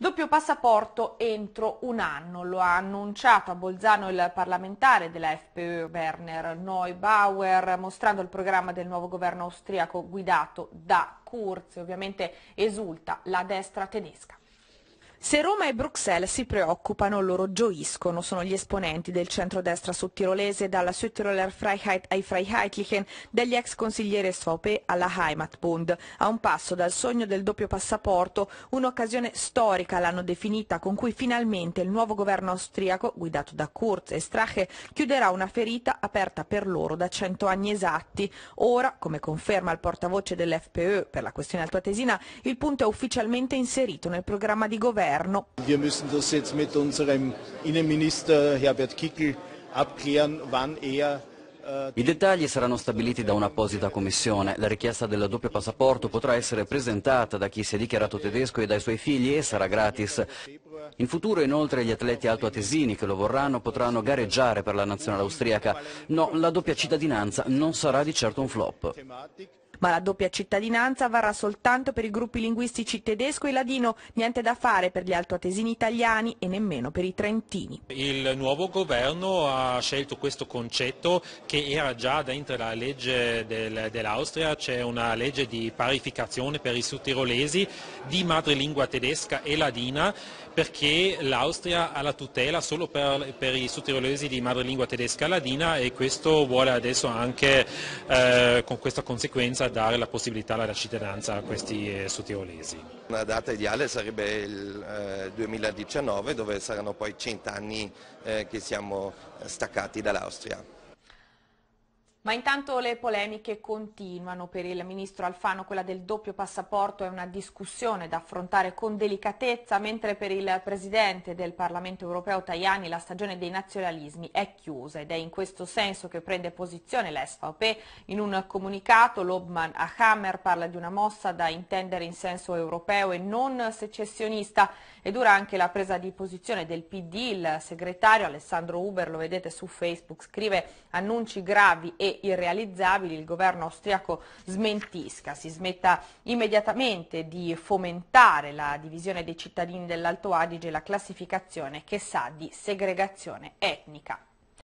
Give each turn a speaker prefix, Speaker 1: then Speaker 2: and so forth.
Speaker 1: Doppio passaporto entro un anno, lo ha annunciato a Bolzano il parlamentare della FPÖ Werner Neubauer, mostrando il programma del nuovo governo austriaco guidato da Kurz. Ovviamente esulta la destra tedesca. Se Roma e Bruxelles si preoccupano, loro gioiscono, sono gli esponenti del centrodestra sottirolese, dalla Südtiroler Freiheit ai Freiheitlichen, dagli ex consigliere SVP alla Heimatbund. A un passo dal sogno del doppio passaporto, un'occasione storica l'hanno definita con cui finalmente il nuovo governo austriaco, guidato da Kurz e Strache, chiuderà una ferita aperta per loro da cento anni esatti. Ora, come conferma il portavoce dell'FPE per la questione altoatesina, il punto è ufficialmente inserito nel programma di governo governo. Wir müssen das jetzt mit unserem Innenminister Herbert Kickl abklären, wann er äh,
Speaker 2: i dettagli saranno stabiliti da un'apposita commissione. La richiesta del doppio passaporto potrà essere presentata da chi si è dichiarato tedesco e dai suoi figli e sarà gratis. In futuro inoltre gli atleti altoatesini che lo vorranno potranno gareggiare per la nazionale austriaca. No, la doppia cittadinanza non sarà di certo un flop.
Speaker 1: Ma la doppia cittadinanza varrà soltanto per i gruppi linguistici tedesco e ladino, niente da fare per gli altoatesini italiani e nemmeno per i trentini.
Speaker 3: Il nuovo governo ha scelto questo concetto che era già dentro la legge del, dell'Austria, c'è una legge di parificazione per i sudtirolesi di madrelingua tedesca e ladina perché l'Austria ha la tutela solo per, per i sudtirolesi di madrelingua tedesca e ladina e questo vuole adesso anche eh, con questa conseguenza dare la possibilità della cittadinanza a questi eh, sotteolesi. Una data ideale sarebbe il eh, 2019 dove saranno poi 100 anni eh, che siamo staccati dall'Austria.
Speaker 1: Ma intanto le polemiche continuano per il ministro Alfano, quella del doppio passaporto è una discussione da affrontare con delicatezza, mentre per il presidente del Parlamento europeo Tajani la stagione dei nazionalismi è chiusa ed è in questo senso che prende posizione l'SVP. In un comunicato l'Obman a Hammer parla di una mossa da intendere in senso europeo e non secessionista e dura anche la presa di posizione del PD, il segretario Alessandro Uber, lo vedete su Facebook, scrive annunci gravi e irrealizzabili il governo austriaco smentisca, si smetta immediatamente di fomentare la divisione dei cittadini dell'Alto Adige e la classificazione che sa di segregazione etnica.